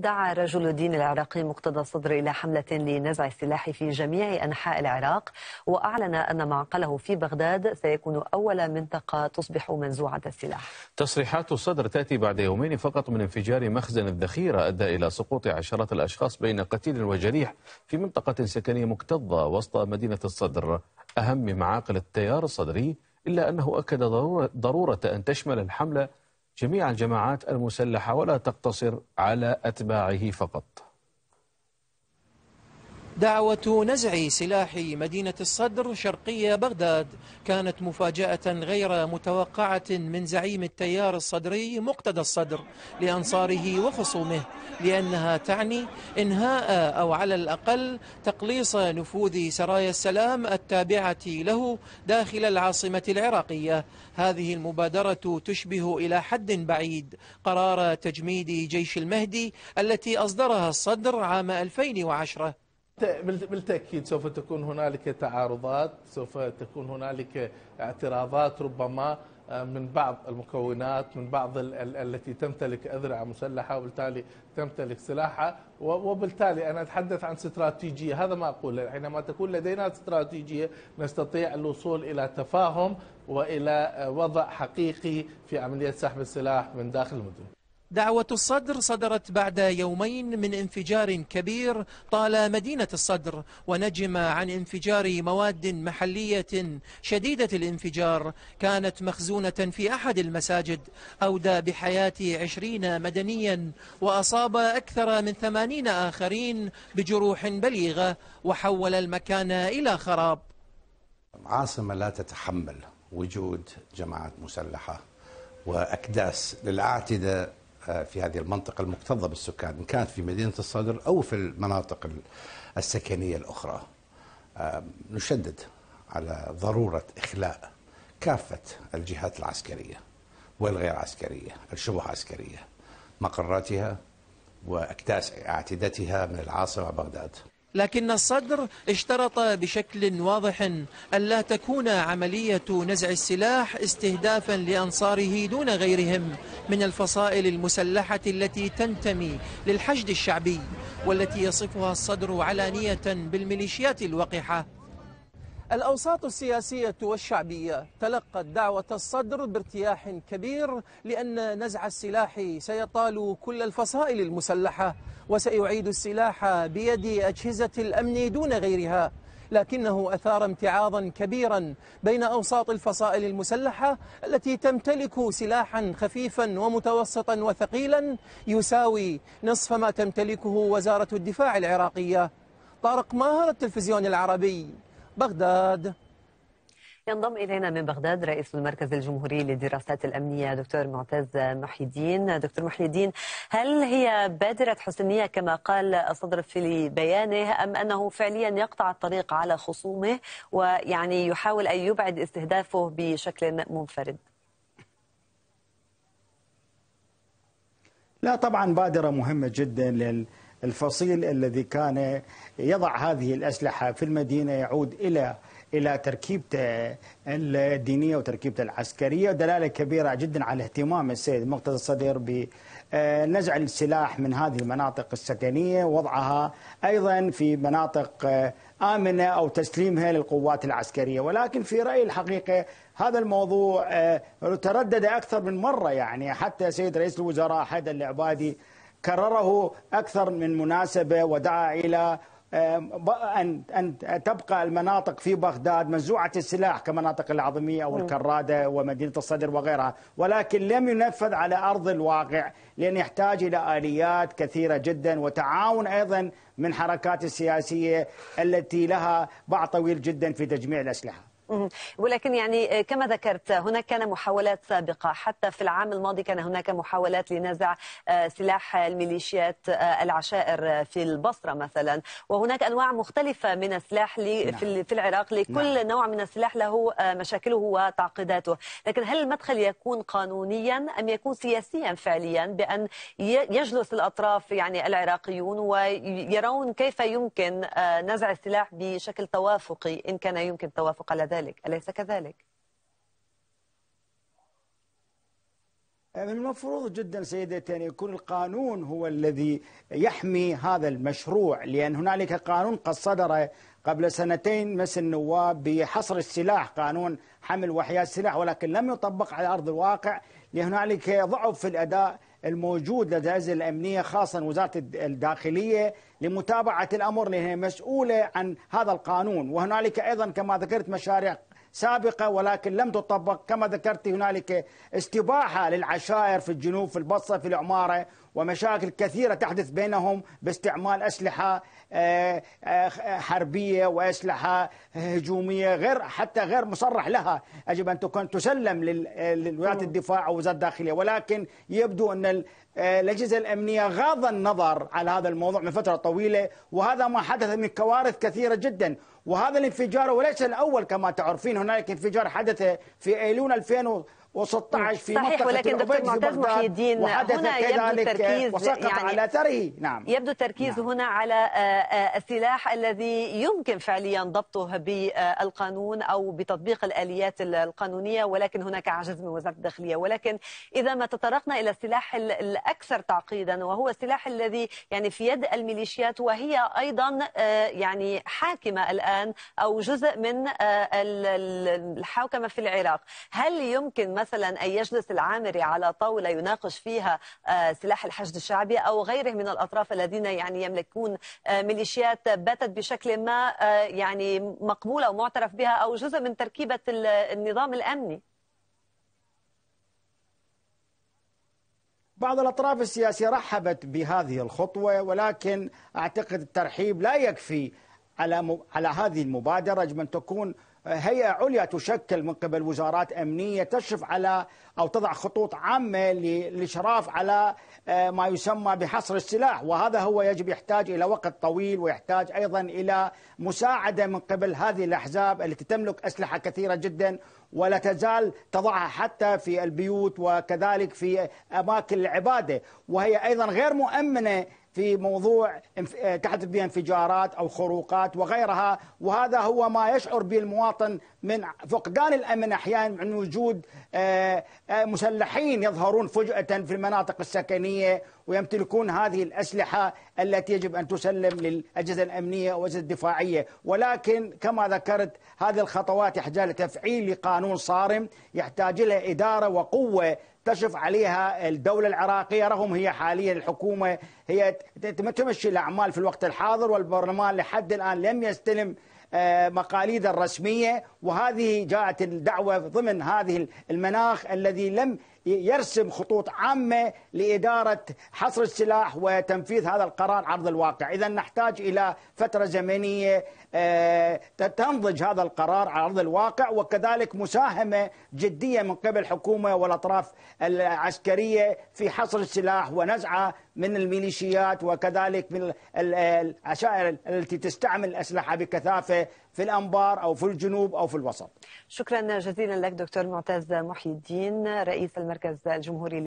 دعا رجل الدين العراقي مقتدى الصدر إلى حملة لنزع السلاح في جميع أنحاء العراق وأعلن أن معقله في بغداد سيكون أول منطقة تصبح منزوعة السلاح تصريحات الصدر تأتي بعد يومين فقط من انفجار مخزن الذخيرة أدى إلى سقوط عشرات الأشخاص بين قتيل وجريح في منطقة سكنية مكتظة وسط مدينة الصدر أهم معاقل التيار الصدري إلا أنه أكد ضرورة أن تشمل الحملة جميع الجماعات المسلحة ولا تقتصر على أتباعه فقط دعوة نزع سلاح مدينة الصدر شرقية بغداد كانت مفاجأة غير متوقعة من زعيم التيار الصدري مقتدى الصدر لأنصاره وخصومه لأنها تعني إنهاء أو على الأقل تقليص نفوذ سرايا السلام التابعة له داخل العاصمة العراقية هذه المبادرة تشبه إلى حد بعيد قرار تجميد جيش المهدي التي أصدرها الصدر عام 2010 بالتأكيد سوف تكون هنالك تعارضات سوف تكون هنالك اعتراضات ربما آه، من بعض المكونات من بعض ال ال التي تمتلك أذرع مسلحة وبالتالي تمتلك سلاحها وبالتالي أنا أتحدث عن استراتيجية هذا ما أقول حينما تكون لدينا استراتيجية نستطيع الوصول إلى تفاهم وإلى آه، وضع حقيقي في عملية سحب السلاح من داخل المدن دعوة الصدر صدرت بعد يومين من انفجار كبير طال مدينة الصدر ونجم عن انفجار مواد محلية شديدة الانفجار كانت مخزونة في أحد المساجد أودى بحياة عشرين مدنيا وأصاب أكثر من ثمانين آخرين بجروح بليغة وحول المكان إلى خراب عاصمة لا تتحمل وجود جماعات مسلحة وأكداس للأعتداء آه، في هذه المنطقة المكتظة بالسكان إن كانت في مدينة الصدر أو في المناطق السكنية الأخرى آه، نشدد على ضرورة إخلاء كافة الجهات العسكرية والغير عسكرية الشبه عسكرية مقراتها وأكداس اعتدتها من العاصمة بغداد لكن الصدر اشترط بشكل واضح ألا تكون عملية نزع السلاح استهدافا لأنصاره دون غيرهم من الفصائل المسلحة التي تنتمي للحشد الشعبي والتي يصفها الصدر علانية بالميليشيات الوقحة الأوساط السياسية والشعبية تلقت دعوة الصدر بارتياح كبير لأن نزع السلاح سيطال كل الفصائل المسلحة وسيعيد السلاح بيد أجهزة الأمن دون غيرها لكنه أثار امتعاضا كبيرا بين أوساط الفصائل المسلحة التي تمتلك سلاحا خفيفا ومتوسطا وثقيلا يساوي نصف ما تمتلكه وزارة الدفاع العراقية طارق ماهر التلفزيون العربي بغداد ينضم إلينا من بغداد رئيس المركز الجمهوري للدراسات الأمنية دكتور معتز محي الدين دكتور محي الدين هل هي بادرة حسنية كما قال الصدر في بيانه أم أنه فعليا يقطع الطريق على خصومه ويعني يحاول أن يبعد استهدافه بشكل منفرد لا طبعا بادرة مهمة جدا لل الفصيل الذي كان يضع هذه الأسلحة في المدينة يعود إلى إلى تركيبته الدينية وتركيبته العسكرية دلالة كبيرة جدا على اهتمام السيد مقتدى الصدير بنزع السلاح من هذه المناطق السكنية وضعها أيضا في مناطق آمنة أو تسليمها للقوات العسكرية ولكن في رأيي الحقيقة هذا الموضوع آه، تردد أكثر من مرة يعني حتى سيد رئيس الوزراء حيدر العبادي كرره اكثر من مناسبه ودعا الى ان ان تبقى المناطق في بغداد منزوعه السلاح كمناطق العظميه او نعم. الكراده ومدينه الصدر وغيرها، ولكن لم ينفذ على ارض الواقع لان يحتاج الى اليات كثيره جدا وتعاون ايضا من حركات السياسيه التي لها باع طويل جدا في تجميع الاسلحه. ولكن يعني آه، كما ذكرت هناك كان محاولات سابقة حتى في العام الماضي كان هناك محاولات لنزع آه، سلاح الميليشيات آه، العشائر في البصرة مثلا وهناك أنواع مختلفة من السلاح نعم. في العراق لكل نعم. نوع من السلاح له مشاكله وتعقيداته لكن هل المدخل يكون قانونيا أم يكون سياسيا فعليا بأن يجلس الأطراف يعني العراقيون ويرون كيف يمكن نزع السلاح بشكل توافقي إن كان يمكن التوافق على ذلك ذلك أليس كذلك؟ من يعني المفروض جدا سيدتي ان يكون القانون هو الذي يحمي هذا المشروع لان هنالك قانون قد صدر قبل سنتين مس النواب بحصر السلاح قانون حمل وحياه السلاح ولكن لم يطبق على ارض الواقع لان هنالك ضعف في الاداء الموجود لدى الأجهزة الأمنية خاصة وزارة الداخلية لمتابعة الأمر لأنها مسؤولة عن هذا القانون وهنالك أيضا كما ذكرت مشاريع سابقة ولكن لم تطبق كما ذكرت هنالك استباحة للعشائر في الجنوب في البصرة في العمارة ومشاكل كثيرة تحدث بينهم باستعمال أسلحة آه، آه، حربية وأسلحة هجومية غير حتى غير مصرح لها يجب أن تكون تسلم للولايات الدفاع أو وزارة الداخلية ولكن يبدو أن آه، الأجهزة الأمنية غاض النظر على هذا الموضوع من فترة طويلة وهذا ما حدث من كوارث كثيرة جدا وهذا الانفجار وليس الأول كما تعرفين هنالك انفجار حدث في أيلول 2000 و16 في صحيح منطقة ولكن دكتور معتز محي الدين هنا يبدو التركيز وسقط يعني على اثره نعم يبدو التركيز نعم. هنا على آه، آه، السلاح الذي يمكن فعليا ضبطه بالقانون او بتطبيق الاليات القانونيه ولكن هناك عجز من وزاره الداخليه ولكن اذا ما تطرقنا الى السلاح الاكثر تعقيدا وهو السلاح الذي يعني في يد الميليشيات وهي ايضا آه، يعني حاكمه الان او جزء من الحوكمه في العراق هل يمكن مثلا ان يجلس العامري على طاولة يناقش فيها آه، سلاح الحشد الشعبي أو غيره من الأطراف الذين يعني يملكون آه، ميليشيات باتت بشكل ما آه، يعني مقبولة ومعترف بها أو جزء من تركيبة النظام الأمني بعض الأطراف السياسية رحبت بهذه الخطوة ولكن أعتقد الترحيب لا يكفي على على هذه المبادرة يجب أن تكون هيئة عليا تشكل من قبل وزارات أمنية تشرف على أو تضع خطوط عامة للإشراف على آه، ما يسمى بحصر السلاح وهذا هو يجب يحتاج إلى وقت طويل ويحتاج أيضا إلى مساعدة من قبل هذه الأحزاب التي تملك أسلحة كثيرة جدا ولا تزال تضعها حتى في البيوت وكذلك في أماكن العبادة وهي أيضا غير مؤمنة في موضوع تحدث آه، بها انفجارات أو خروقات وغيرها وهذا هو ما يشعر به المواطن من فقدان الأمن أحيانا من وجود آه، آه، مسلحين يظهرون فجأة في المناطق السكنية ويمتلكون هذه الأسلحة التي يجب أن تسلم للأجهزة الأمنية والأجهزة الدفاعية ولكن كما ذكرت هذه الخطوات يحتاج لتفعيل قانون صارم يحتاج لها إدارة وقوة تشرف عليها الدولة العراقية رغم هي حاليا الحكومة هي تمشي الأعمال في الوقت الحاضر والبرلمان لحد الآن لم يستلم آه، مقاليد الرسمية وهذه جاءت الدعوة ضمن هذه المناخ الذي لم يرسم خطوط عامة لإدارة حصر السلاح وتنفيذ هذا القرار عرض الواقع إذا نحتاج إلى فترة زمنية آه، تنضج هذا القرار على أرض الواقع وكذلك مساهمة جدية من قبل الحكومة والأطراف العسكرية في حصر السلاح ونزعه من الميليشيات وكذلك من العشائر التي تستعمل الأسلحة بكثافة في الأنبار أو في الجنوب أو في الوسط شكرا جزيلا لك دكتور معتز محي الدين رئيس المركز الجمهوري